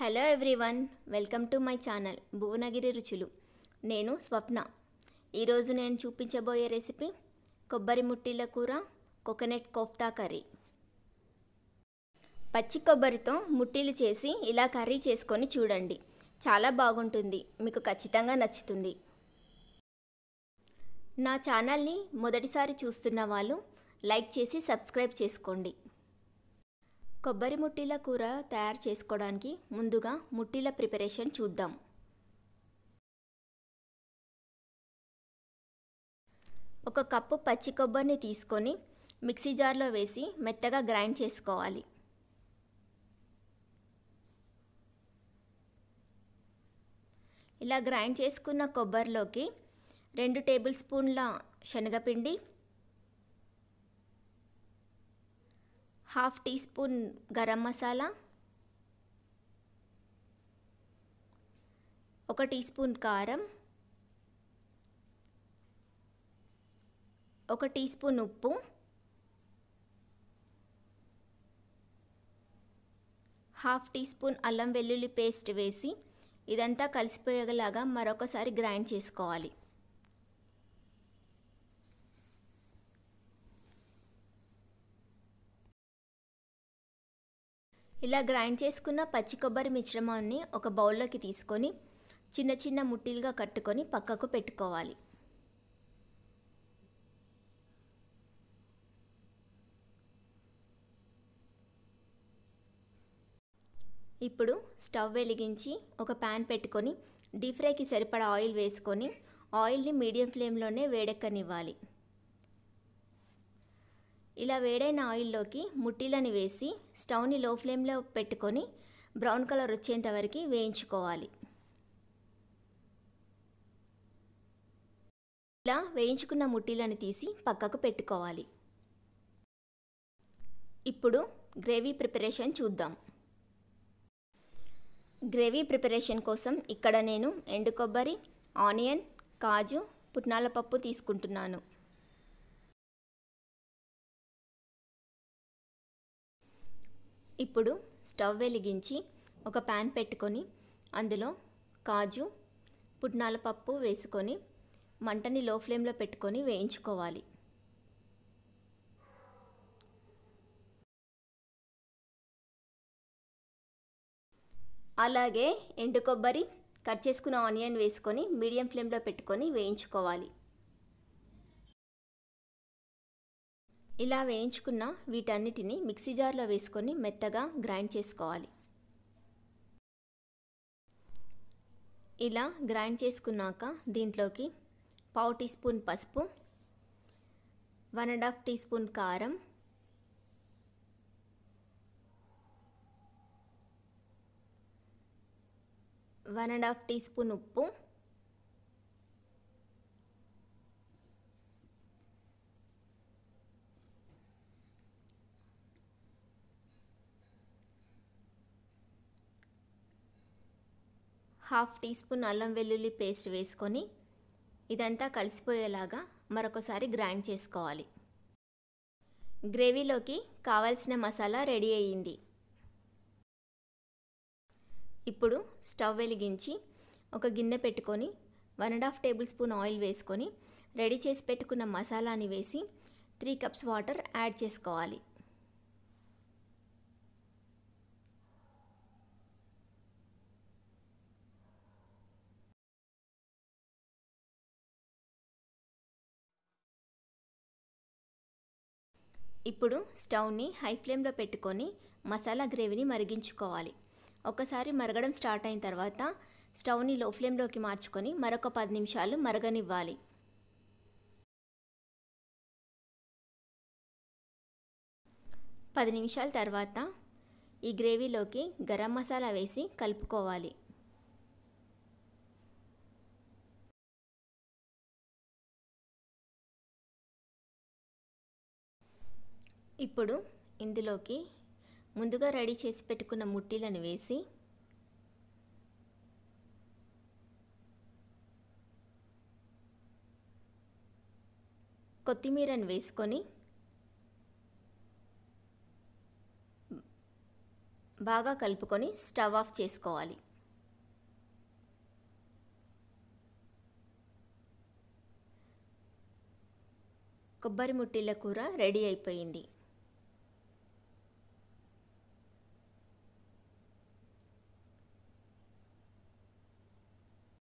hello everyone welcome to my channel Bhuvanagiri Ruchulu నేను స్వప్న ఈరోజు నేను చూపించబోయే రెసిపీ కొబ్బరి ముట్టిల కూర కోకోనట్ కోఫ్తా కర్రీ పచ్చి కొబ్బరితో ముట్టిలు చేసి ఇలా కర్రీ చేసుకొని చూడండి చాలా బాగుంటుంది మీకు ఖచ్చితంగా నచ్చుతుంది నా ఛానల్ని మొదటిసారి చూస్తున్న వాళ్ళు లైక్ చేసి సబ్స్క్రైబ్ చేసుకోండి కొబ్బరి ముట్టిల కూర తయారు చేసుకోవడానికి ముందుగా ముట్టిల ప్రిపరేషన్ చూద్దాం ఒక కప్పు పచ్చి కొబ్బరిని తీసుకొని మిక్సీ జార్లో వేసి మెత్తగా గ్రైండ్ చేసుకోవాలి ఇలా గ్రైండ్ చేసుకున్న కొబ్బరిలోకి రెండు టేబుల్ స్పూన్ల శనగపిండి half teaspoon garam masala ఒక టీ స్పూన్ కారం ఒక టీ స్పూన్ ఉప్పు హాఫ్ టీ స్పూన్ అల్లం వెల్లుల్లి పేస్ట్ వేసి ఇదంతా కలిసిపోయేలాగా మరొకసారి గ్రైండ్ చేసుకోవాలి ఇలా గ్రైండ్ చేసుకున్న పచ్చి కొబ్బరి మిశ్రమాన్ని ఒక బౌల్లోకి తీసుకొని చిన్న చిన్న ముట్టిలుగా కట్టుకొని పక్కకు పెట్టుకోవాలి ఇప్పుడు స్టవ్ వెలిగించి ఒక ప్యాన్ పెట్టుకొని డీప్ ఫ్రైకి సరిపడా ఆయిల్ వేసుకొని ఆయిల్ని మీడియం ఫ్లేమ్లోనే వేడెక్కనివ్వాలి ఇలా వేడైన ఆయిల్లోకి ముట్టిలని వేసి స్టవ్ని లో ఫ్లేమ్లో పెట్టుకొని బ్రౌన్ కలర్ వచ్చేంత వరకు వేయించుకోవాలి ఇలా వేయించుకున్న ముట్టిలను తీసి పక్కకు పెట్టుకోవాలి ఇప్పుడు గ్రేవీ ప్రిపరేషన్ చూద్దాం గ్రేవీ ప్రిపరేషన్ కోసం ఇక్కడ నేను ఎండు కొబ్బరి ఆనియన్ కాజు పుట్నాల పప్పు తీసుకుంటున్నాను ఇప్పుడు స్టవ్ వెలిగించి ఒక ప్యాన్ పెట్టుకొని అందులో కాజు పుట్నాల పప్పు వేసుకొని మంటని లో ఫ్లేమ్లో పెట్టుకొని వేయించుకోవాలి అలాగే ఎండు కొబ్బరి కట్ చేసుకున్న ఆనియన్ వేసుకొని మీడియం ఫ్లేమ్లో పెట్టుకొని వేయించుకోవాలి ఇలా వేయించుకున్న వీటన్నిటిని మిక్సీ జార్లో వేసుకొని మెత్తగా గ్రైండ్ చేసుకోవాలి ఇలా గ్రైండ్ చేసుకున్నాక దీంట్లోకి పావు టీ స్పూన్ పసుపు one and half teaspoon కారం one and half teaspoon ఉప్పు హాఫ్ టీ స్పూన్ అల్లం వెల్లుల్లి పేస్ట్ వేసుకొని ఇదంతా కలిసిపోయేలాగా మరొకసారి గ్రైండ్ చేసుకోవాలి గ్రేవీలోకి కావలసిన మసాలా రెడీ అయ్యింది ఇప్పుడు స్టవ్ వెలిగించి ఒక గిన్నె పెట్టుకొని one and half tablespoon oil వేసుకొని రెడీ చేసి పెట్టుకున్న మసాలాని వేసి త్రీ కప్స్ వాటర్ యాడ్ చేసుకోవాలి ఇప్పుడు స్టవ్ని హై ఫ్లేమ్లో పెట్టుకొని మసాలా గ్రేవీని మరిగించుకోవాలి ఒకసారి మరగడం స్టార్ట్ అయిన తర్వాత స్టవ్ని లో ఫ్లేమ్లోకి మార్చుకొని మరొక పది నిమిషాలు మరగనివ్వాలి పది నిమిషాల తర్వాత ఈ గ్రేవీలోకి గరం మసాలా వేసి కలుపుకోవాలి ఇప్పుడు ఇందులోకి ముందుగా రెడీ చేసి పెట్టుకున్న ముట్టీలను వేసి కొత్తిమీరను వేసుకొని బాగా కలుపుకొని స్టవ్ ఆఫ్ చేసుకోవాలి కొబ్బరి ముట్టిల కూర రెడీ అయిపోయింది